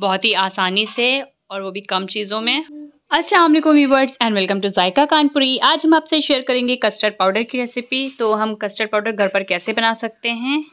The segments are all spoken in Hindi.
बहुत ही आसानी से और वो भी कम चीज़ों में असलम viewers and welcome to Zaika Kanpuri आज हम आपसे शेयर करेंगे कस्टर्ड पाउडर की रेसिपी तो हम कस्टर्ड पाउडर घर पर कैसे बना सकते हैं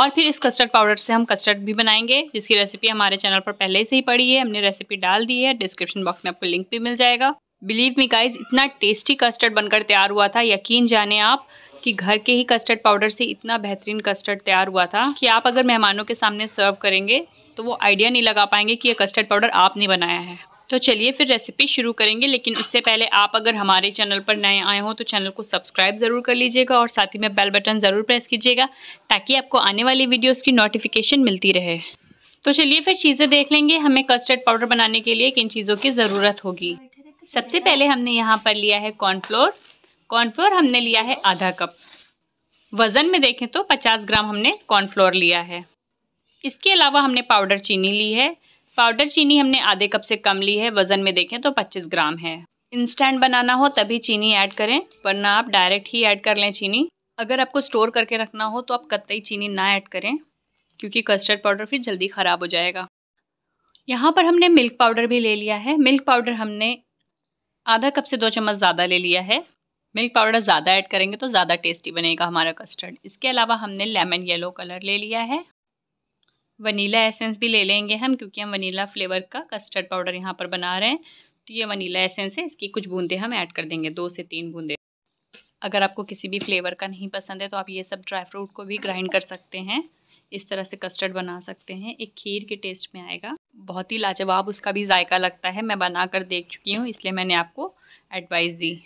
और फिर इस कस्टर्ड पाउडर से हम कस्टर्ड भी बनाएंगे जिसकी रेसिपी हमारे चैनल पर पहले से ही पड़ी है हमने रेसिपी डाल दी है डिस्क्रिप्शन बॉक्स में आपको लिंक भी मिल जाएगा बिलीव मी गाइज इतना टेस्टी कस्टर्ड बनकर तैयार हुआ था यकीन जाने आप कि घर के ही कस्टर्ड पाउडर से इतना बेहतरीन कस्टर्ड तैयार हुआ था कि आप अगर मेहमानों के सामने सर्व करेंगे तो वो आइडिया नहीं लगा पाएंगे कि ये कस्टर्ड पाउडर आपने बनाया है तो चलिए फिर रेसिपी शुरू करेंगे लेकिन उससे पहले आप अगर हमारे चैनल पर नए आए हों तो चैनल को सब्सक्राइब ज़रूर कर लीजिएगा और साथ ही में बेल बटन ज़रूर प्रेस कीजिएगा ताकि आपको आने वाली वीडियोस की नोटिफिकेशन मिलती रहे तो चलिए फिर चीज़ें देख लेंगे हमें कस्टर्ड पाउडर बनाने के लिए किन चीज़ों की ज़रूरत होगी सबसे पहले हमने यहाँ पर लिया है कॉर्नफ्लोर कॉर्नफ्लोर हमने लिया है आधा कप वज़न में देखें तो पचास ग्राम हमने कॉर्नफ्लोर लिया है इसके अलावा हमने पाउडर चीनी ली है पाउडर चीनी हमने आधे कप से कम ली है वज़न में देखें तो 25 ग्राम है इंस्टेंट बनाना हो तभी चीनी ऐड करें वरना आप डायरेक्ट ही ऐड कर लें चीनी अगर आपको स्टोर करके रखना हो तो आप कतई चीनी ना ऐड करें क्योंकि कस्टर्ड पाउडर फिर जल्दी ख़राब हो जाएगा यहाँ पर हमने मिल्क पाउडर भी ले लिया है मिल्क पाउडर हमने आधा कप से दो चम्मच ज़्यादा ले लिया है मिल्क पाउडर ज़्यादा ऐड करेंगे तो ज़्यादा टेस्टी बनेगा हमारा कस्टर्ड इसके अलावा हमने लेमन येलो कलर ले लिया है वनीला एसेंस भी ले लेंगे हम क्योंकि हम वनीला फ्लेवर का कस्टर्ड पाउडर यहाँ पर बना रहे हैं तो ये वनीला एसेंस है इसकी कुछ बूंदे हम ऐड कर देंगे दो से तीन बूंदे अगर आपको किसी भी फ्लेवर का नहीं पसंद है तो आप ये सब ड्राई फ्रूट को भी ग्राइंड कर सकते हैं इस तरह से कस्टर्ड बना सकते हैं एक खीर के टेस्ट में आएगा बहुत ही लाजवाब उसका भी जायका लगता है मैं बना कर देख चुकी हूँ इसलिए मैंने आपको एडवाइस दी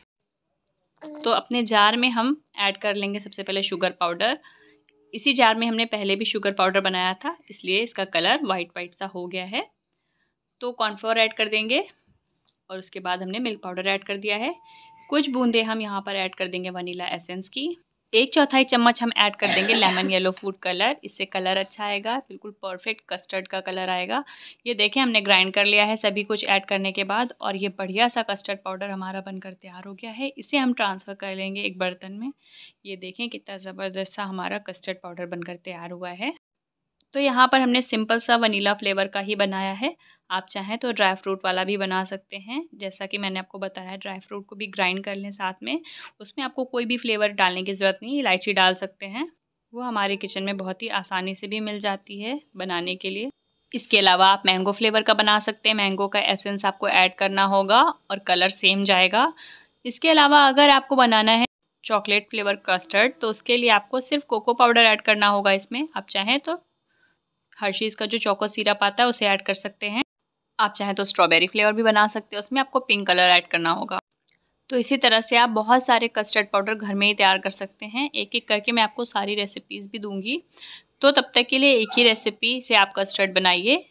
तो अपने जार में हम ऐड कर लेंगे सबसे पहले शुगर पाउडर इसी जार में हमने पहले भी शुगर पाउडर बनाया था इसलिए इसका कलर वाइट वाइट सा हो गया है तो कॉर्नफ्लोर ऐड कर देंगे और उसके बाद हमने मिल्क पाउडर ऐड कर दिया है कुछ बूंदें हम यहाँ पर ऐड कर देंगे वनीला एसेंस की एक चौथाई चम्मच हम ऐड कर देंगे लेमन येलो फूड कलर इससे कलर अच्छा आएगा बिल्कुल परफेक्ट कस्टर्ड का कलर आएगा ये देखें हमने ग्राइंड कर लिया है सभी कुछ ऐड करने के बाद और ये बढ़िया सा कस्टर्ड पाउडर हमारा बनकर तैयार हो गया है इसे हम ट्रांसफ़र कर लेंगे एक बर्तन में ये देखें कितना ज़बरदस्त सा हमारा कस्टर्ड पाउडर बनकर तैयार हुआ है तो यहाँ पर हमने सिंपल सा वनीला फ्लेवर का ही बनाया है आप चाहें तो ड्राई फ्रूट वाला भी बना सकते हैं जैसा कि मैंने आपको बताया ड्राई फ्रूट को भी ग्राइंड कर लें साथ में उसमें आपको कोई भी फ्लेवर डालने की ज़रूरत नहीं इलायची डाल सकते हैं वो हमारे किचन में बहुत ही आसानी से भी मिल जाती है बनाने के लिए इसके अलावा आप मैंगो फ्लेवर का बना सकते हैं मैंगो का एसेंस आपको ऐड करना होगा और कलर सेम जाएगा इसके अलावा अगर आपको बनाना है चॉकलेट फ्लेवर कस्टर्ड तो उसके लिए आपको सिर्फ कोको पाउडर ऐड करना होगा इसमें आप चाहें तो हर्शीज़ का जो चौको सीरप आता है उसे ऐड कर सकते हैं आप चाहें तो स्ट्रॉबेरी फ्लेवर भी बना सकते हैं उसमें आपको पिंक कलर ऐड करना होगा तो इसी तरह से आप बहुत सारे कस्टर्ड पाउडर घर में ही तैयार कर सकते हैं एक एक करके मैं आपको सारी रेसिपीज़ भी दूंगी तो तब तक के लिए एक ही रेसिपी से आप कस्टर्ड बनाइए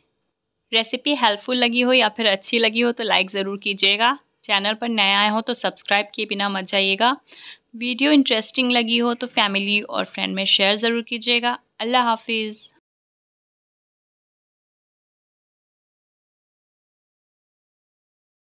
रेसिपी हेल्पफुल लगी हो या फिर अच्छी लगी हो तो लाइक ज़रूर कीजिएगा चैनल पर नया आए हो तो सब्सक्राइब किए बिना मत जाइएगा वीडियो इंटरेस्टिंग लगी हो तो फैमिली और फ्रेंड में शेयर ज़रूर कीजिएगा अल्लाह हाफिज़